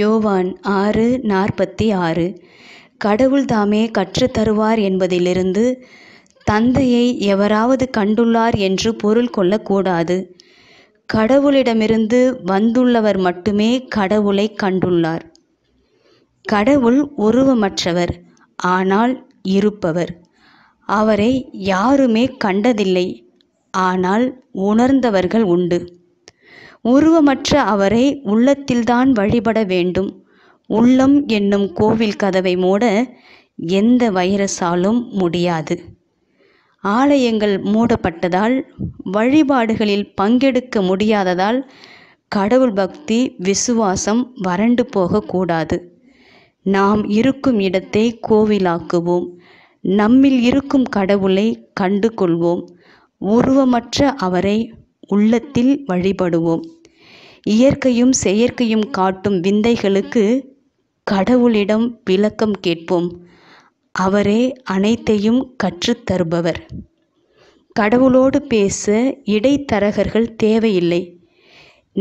யோவான் ஆறு நாற்பத்தி ஆறு கடவுள் தாமே கற்றுத்தருவார் என்பதிலிருந்து தந்தையை எவராவது கண்டுள்ளார் என்று பொருள் கொள்ளக்கூடாது கடவுளிடமிருந்து வந்துள்ளவர் மட்டுமே கடவுளை கண்டுள்ளார் கடவுள் உருவமற்றவர் ஆனால் இருப்பவர் அவரை யாருமே கண்டதில்லை ஆனால் உணர்ந்தவர்கள் உண்டு உருவமற்ற அவரை உள்ளத்தில்தான் வழிபட வேண்டும் உள்ளம் என்னும் கோவில் கதவை மூட எந்த வைரஸாலும் முடியாது ஆலயங்கள் மூடப்பட்டதால் வழிபாடுகளில் பங்கெடுக்க முடியாததால் கடவுள் பக்தி விசுவாசம் வறண்டு போகக்கூடாது நாம் இருக்கும் இடத்தை கோவிலாக்குவோம் நம்மில் இருக்கும் கடவுளை கண்டு கொள்வோம் உருவமற்ற அவரை உள்ளத்தில் வழிபடுவோம் இயற்கையும் செயற்கையும் காட்டும் விந்தைகளுக்கு கடவுளிடம் விளக்கம் கேட்போம் அவரே அனைத்தையும் கற்றுத்தருபவர் கடவுளோடு பேச இடைத்தரகர்கள் தேவையில்லை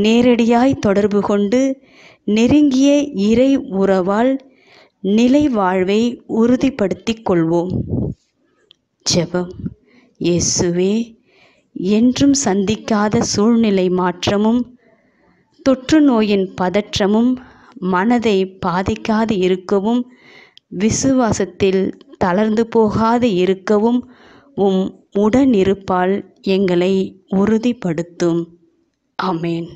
நேரடியாய் தொடர்பு கொண்டு நெருங்கிய இறை உறவால் நிலை வாழ்வை உறுதிப்படுத்திக் கொள்வோம் ஜெபம் இயேசுவே என்றும் சந்திக்காத சூழ்நிலை மாற்றமும் தொற்று நோயின் பதற்றமும் மனதை பாதிக்காது இருக்கவும் விசுவாசத்தில் தளர்ந்து போகாது இருக்கவும் உம் உடனிருப்பால் எங்களை உறுதிப்படுத்தும் அமேன்